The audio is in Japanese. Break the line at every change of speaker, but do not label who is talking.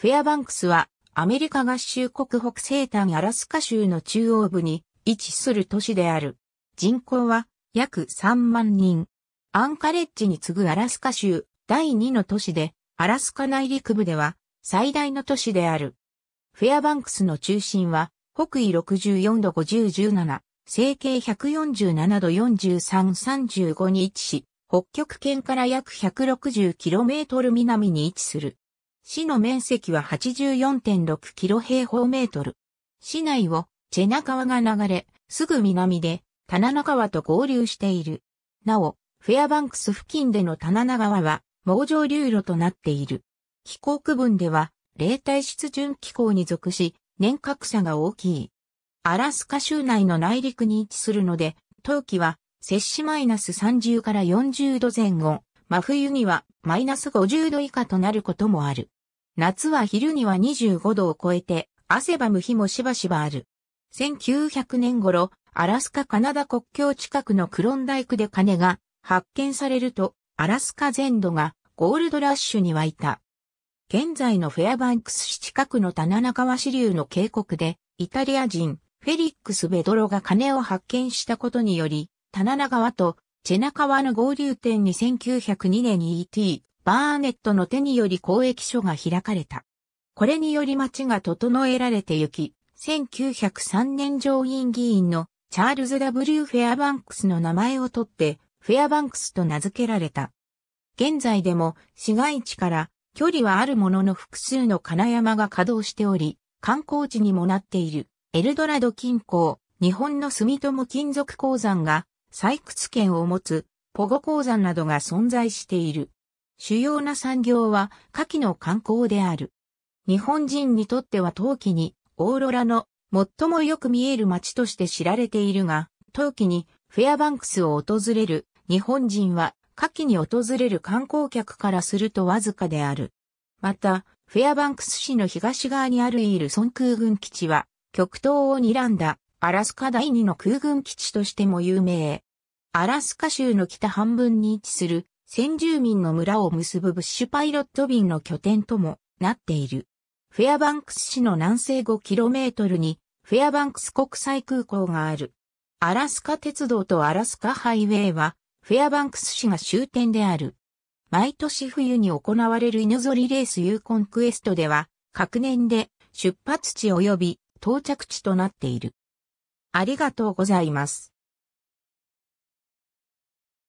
フェアバンクスはアメリカ合衆国北西端アラスカ州の中央部に位置する都市である。人口は約3万人。アンカレッジに次ぐアラスカ州第2の都市で、アラスカ内陸部では最大の都市である。フェアバンクスの中心は北緯64度5017、西経147度4335に位置し、北極圏から約 160km 南に位置する。市の面積は84.6キロ平方メートル。市内をチェナ川が流れ、すぐ南でタナナ川と合流している。なお、フェアバンクス付近でのタナナ川は、網状流路となっている。気候区分では、冷帯湿潤気候に属し、年格差が大きい。アラスカ州内の内陸に位置するので、冬季は、摂氏マイナス30から40度前後、真冬にはマイナス50度以下となることもある。夏は昼には25度を超えて、汗ばむ日もしばしばある。1900年頃、アラスカカナダ国境近くのクロンダイクで金が発見されると、アラスカ全土がゴールドラッシュに沸いた。現在のフェアバンクス市近くの棚中川支流の渓谷で、イタリア人、フェリックス・ベドロが金を発見したことにより、棚中川とチェナ川の合流点に1902年に E.T. バーネットの手により交易所が開かれた。これにより町が整えられてゆき、1903年上院議員のチャールズ・ W・ フェアバンクスの名前を取って、フェアバンクスと名付けられた。現在でも市街地から距離はあるものの複数の金山が稼働しており、観光地にもなっているエルドラド近郊、日本の住友金属鉱山が採掘権を持つポゴ鉱山などが存在している。主要な産業は夏季の観光である。日本人にとっては冬季にオーロラの最もよく見える街として知られているが、冬季にフェアバンクスを訪れる日本人は夏季に訪れる観光客からするとわずかである。また、フェアバンクス市の東側にあるイールソン空軍基地は、極東を睨んだアラスカ第二の空軍基地としても有名。アラスカ州の北半分に位置する先住民の村を結ぶブッシュパイロット便の拠点ともなっている。フェアバンクス市の南西 5km にフェアバンクス国際空港がある。アラスカ鉄道とアラスカハイウェイはフェアバンクス市が終点である。毎年冬に行われる犬ぞりレースユーコンクエストでは、各年で出発地及び到着地となっている。ありがとうございます。